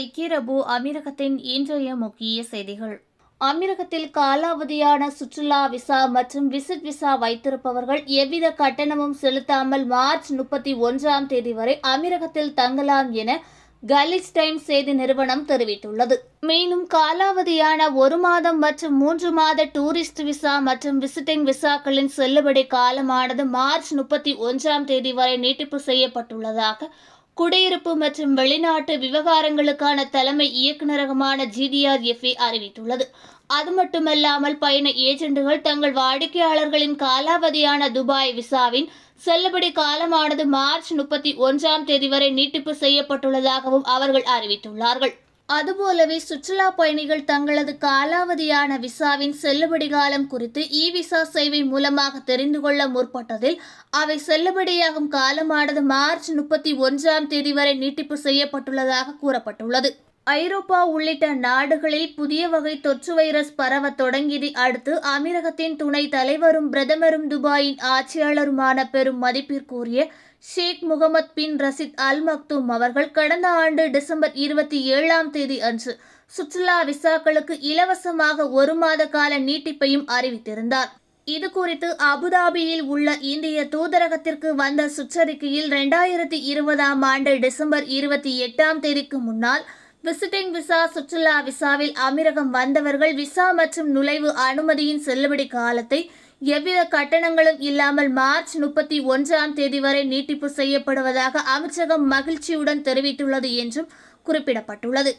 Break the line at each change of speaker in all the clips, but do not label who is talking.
ஐக்கிய அரபு அமீரகத்தின் இன்றைய முக்கிய செய்திகள் அமீரகத்தில் காலாவதியான சுற்றுலா விசா மற்றும் விசிட் விசா வைத்திருப்பவர்கள் எவ்வித கட்டணமும் செலுத்தாமல் மார்ச் முப்பத்தி ஒன்றாம் தேதி வரை அமீரகத்தில் தங்கலாம் என கலிஸ் டைம் செய்தி நிறுவனம் தெரிவித்துள்ளது மேலும் காலாவதியான ஒரு மாதம் மற்றும் மூன்று மாத டூரிஸ்ட் விசா மற்றும் விசிட்டிங் விசாக்களின் செல்லுபடி காலமானது மார்ச் முப்பத்தி ஒன்றாம் தேதி வரை நீட்டிப்பு செய்யப்பட்டுள்ளதாக குடியிருப்பு மற்றும் வெளிநாட்டு விவகாரங்களுக்கான தலைமை இயக்குநரகமான ஜிடிஆர்எஃப்ஏ அறிவித்துள்ளது அது மட்டுமல்லாமல் பயண ஏஜெண்டுகள் தங்கள் வாடிக்கையாளர்களின் காலாவதியான துபாய் விசாவின் செல்லுபடி காலமானது மார்ச் முப்பத்தி ஒன்றாம் தேதி வரை நீட்டிப்பு செய்யப்பட்டுள்ளதாகவும் அவர்கள் அறிவித்துள்ளார்கள் அதுபோலவே சுற்றுலா பயணிகள் தங்களது காலாவதியான விசாவின் செல்லுபடி காலம் குறித்து இ விசா சேவை மூலமாக தெரிந்து கொள்ள முற்பட்டதில் அவை செல்லுபடியாகும் காலமானது மார்ச் முப்பத்தி ஒன்றாம் தேதி வரை நீட்டிப்பு செய்யப்பட்டுள்ளதாக கூறப்பட்டுள்ளது ஐரோப்பா உள்ளிட்ட நாடுகளில் புதிய வகை தொற்று வைரஸ் பரவ தொடங்கியதை அடுத்து அமீரகத்தின் துணை தலைவரும் பிரதமரும் துபாயின் ஆட்சியாளருமான பெரும் மதிப்பிற்குரிய ஷேக் முகமது பின் ரசித் அல் மக்தூம் அவர்கள் கடந்த ஆண்டு டிசம்பர் இருபத்தி ஏழாம் தேதி அன்று சுற்றுலா விசாக்களுக்கு இலவசமாக ஒரு மாத கால நீட்டிப்பையும் அறிவித்திருந்தார் இது குறித்து அபுதாபியில் உள்ள இந்திய தூதரகத்திற்கு வந்த சுற்றறிக்கையில் இரண்டாயிரத்தி இருபதாம் ஆண்டு டிசம்பர் இருபத்தி எட்டாம் தேதிக்கு முன்னால் விசிட்டிங் விசா சுற்றுலா விசாவில் அமீரகம் வந்தவர்கள் விசா மற்றும் நுழைவு அனுமதியின் செல்லுபடி காலத்தை எவ்வித கட்டணங்களும் இல்லாமல் மார்ச் முப்பத்தி ஒன்றாம் தேதி வரை நீட்டிப்பு செய்யப்படுவதாக அமைச்சகம் மகிழ்ச்சியுடன் தெரிவித்துள்ளது என்றும் குறிப்பிடப்பட்டுள்ளது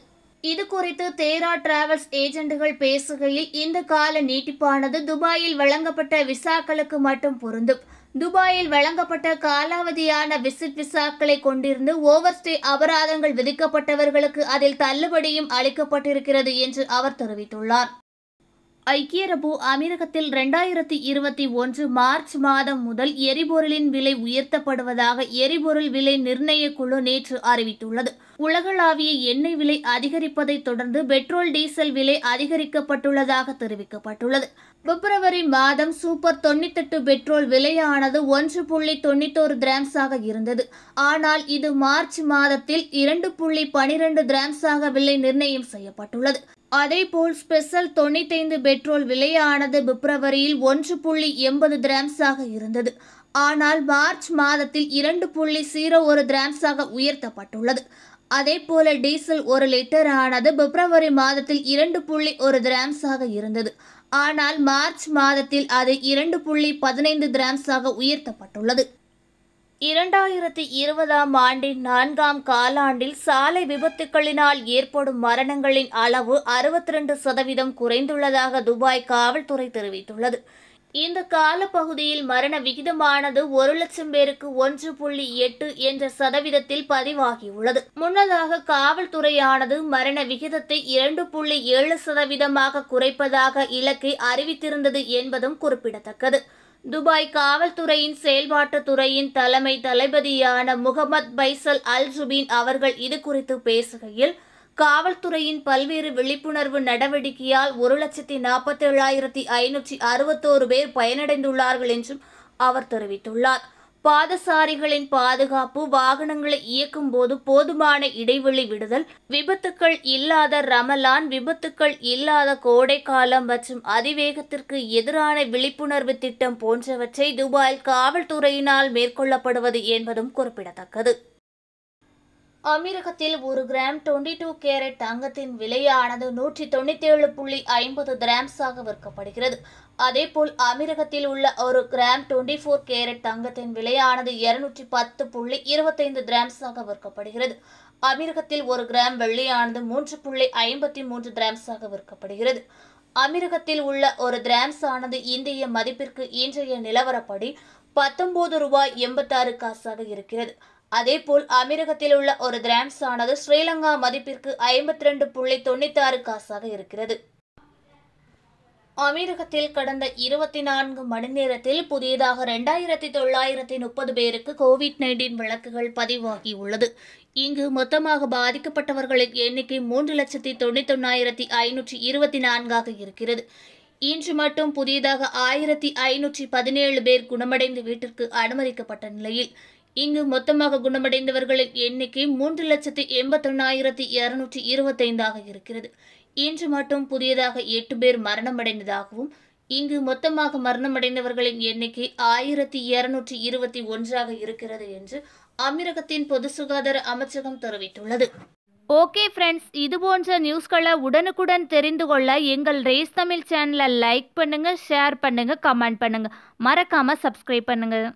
இது குறித்து தேரா டிராவல்ஸ் ஏஜென்ட்டுகள் பேசுகையில் இந்த கால நீட்டிப்பானது துபாயில் வழங்கப்பட்ட விசாக்களுக்கு மட்டும் பொருந்தும் துபாயில் வழங்கப்பட்ட காலாவதியான விசிட் விசாக்களை கொண்டிருந்து ஓவர் ஸ்டே அபராதங்கள் விதிக்கப்பட்டவர்களுக்கு அதில் தள்ளுபடியும் அளிக்கப்பட்டிருக்கிறது என்று அவர் தெரிவித்துள்ளார் ஐக்கிய அரபு அமீரகத்தில் இரண்டாயிரத்தி இருபத்தி ஒன்று மார்ச் மாதம் முதல் எரிபொருளின் விலை உயர்த்தப்படுவதாக எரிபொருள் விலை நிர்ணய குழு நேற்று அறிவித்துள்ளது உலகளாவிய எண்ணெய் விலை அதிகரிப்பதை தொடர்ந்து பெட்ரோல் டீசல் விலை அதிகரிக்கப்பட்டுள்ளதாக தெரிவிக்கப்பட்டுள்ளது பிப்ரவரி மாதம் சூப்பர் தொண்ணூத்தெட்டு பெட்ரோல் விலையானது ஒன்று புள்ளி தொண்ணூத்தோரு கிராம்ஸாக இருந்தது ஆனால் இது மார்ச் மாதத்தில் இரண்டு புள்ளி பனிரெண்டு கிராம்ஸாக விலை நிர்ணயம் செய்யப்பட்டுள்ளது அதேபோல் ஸ்பெஷல் தொண்ணூத்தைந்து பெட்ரோல் விலையானது பிப்ரவரியில் ஒன்று புள்ளி எண்பது கிராம்ஸாக இருந்தது ஆனால் மார்ச் மாதத்தில் இரண்டு புள்ளி சீரோ ஒரு கிராம்ஸாக உயர்த்தப்பட்டுள்ளது அதே போல டீசல் ஒரு லிட்டர் ஆனது பிப்ரவரி மாதத்தில் இரண்டு புள்ளி ஒரு கிராம்ஸாக இருந்தது ஆனால் மார்ச் மாதத்தில் அது இரண்டு புள்ளி பதினைந்து கிராம்ஸாக உயர்த்தப்பட்டுள்ளது இரண்டாயிரத்தி இருபதாம் ஆண்டின் நான்காம் காலாண்டில் சாலை விபத்துகளினால் ஏற்படும் மரணங்களின் அளவு அறுபத்தி ரெண்டு சதவீதம் குறைந்துள்ளதாக துபாய் காவல்துறை தெரிவித்துள்ளது இந்த காலப்பகுதியில் மரண விகிதமானது ஒரு லட்சம் பேருக்கு ஒன்று புள்ளி எட்டு என்ற சதவீதத்தில் பதிவாகியுள்ளது முன்னதாக காவல்துறையானது மரண விகிதத்தை இரண்டு புள்ளி ஏழு சதவீதமாக குறைப்பதாக இலக்கை அறிவித்திருந்தது என்பதும் குறிப்பிடத்தக்கது துபாய் காவல்துறையின் செயல்பாட்டு துறையின் தலைமை தளபதியான முகமது பைசல் அல் ஜுபின் அவர்கள் இது குறித்து பேசுகையில் காவல்துறையின் பல்வேறு விழிப்புணர்வு நடவடிக்கையால் ஒரு லட்சத்தி நாற்பத்தி ஏழாயிரத்தி ஐநூற்றி அறுபத்தோரு பேர் பயனடைந்துள்ளார்கள் என்றும் அவர் தெரிவித்துள்ளார் பாதசாரிகளின் பாதுகாப்பு வாகனங்களை இயக்கும் போது போதுமான இடைவெளி விடுதல் விபத்துக்கள் இல்லாத ரமலான் விபத்துக்கள் இல்லாத கோடை காலம் மற்றும் அதிவேகத்திற்கு எதிரான விழிப்புணர்வு திட்டம் போன்றவற்றை துபாயில் காவல்துறையினால் மேற்கொள்ளப்படுவது என்பதும் குறிப்பிடத்தக்கது அமீரகத்தில் ஒரு கிராம் டுவெண்ட்டி டூ கேரட் தங்கத்தின் விலையானது நூற்றி தொண்ணூத்தி ஏழு புள்ளி ஐம்பது கிராம்ஸாக விற்கப்படுகிறது அதேபோல் அமீரகத்தில் உள்ள ஒரு கிராம் டுவெண்ட்டி ஃபோர் கேரட் தங்கத்தின் விலையானது இருநூற்றி பத்து புள்ளி இருபத்தைந்து கிராம்ஸாக விற்கப்படுகிறது அமீரகத்தில் ஒரு கிராம் வெள்ளியானது மூன்று புள்ளி ஐம்பத்தி மூன்று கிராம்ஸாக விற்கப்படுகிறது அமீரகத்தில் உள்ள ஒரு கிராம்ஸ் ஆனது இந்திய மதிப்பிற்கு இன்றைய நிலவரப்படி பத்தொன்பது ரூபாய் எண்பத்தாறு காசாக இருக்கிறது அதேபோல் அமீரகத்தில் உள்ள ஒரு கிராம்ஸ் ஆனது ஸ்ரீலங்கா மதிப்பிற்கு ஐம்பத்தி ரெண்டு புள்ளி தொண்ணூத்தி ஆறு காசாக இருக்கிறது அமீரகத்தில் கடந்த இருபத்தி நான்கு மணி நேரத்தில் புதியதாக ரெண்டாயிரத்தி தொள்ளாயிரத்தி முப்பது பேருக்கு கோவிட் நைன்டீன் வழக்குகள் பதிவாகியுள்ளது இங்கு மொத்தமாக பாதிக்கப்பட்டவர்களின் எண்ணிக்கை மூன்று லட்சத்தி ஒன்னாயிரத்தி ஐநூற்றி இருபத்தி நான்காக இருக்கிறது இன்று மட்டும் புதியதாக ஆயிரத்தி ஐநூற்றி பதினேழு பேர் குணமடைந்து வீட்டிற்கு அனுமதிக்கப்பட்ட நிலையில் இங்கு மொத்தமாக குணமடைந்தவர்களின் எண்ணிக்கை மூன்று லட்சத்து எண்பத்தொன்னாயிரத்தி இருநூற்றி இருபத்தைந்தாக இருக்கிறது இன்று மட்டும் புதியதாக எட்டு பேர் மரணமடைந்ததாகவும் இங்கு மொத்தமாக மரணமடைந்தவர்களின் எண்ணிக்கை ஆயிரத்தி இருநூற்றி இருபத்தி ஒன்றாக இருக்கிறது என்று அமீரகத்தின் பொது சுகாதார அமைச்சகம் தெரிவித்துள்ளது ஓகே ஃப்ரெண்ட்ஸ் இது போன்ற நியூஸ்களை உடனுக்குடன் தெரிந்து கொள்ள எங்கள் ரேஸ் தமிழ் சேனலை லைக் பண்ணுங்கள் ஷேர் பண்ணுங்கள் கமெண்ட் பண்ணுங்கள் மறக்காமல் சப்ஸ்கிரைப் பண்ணுங்கள்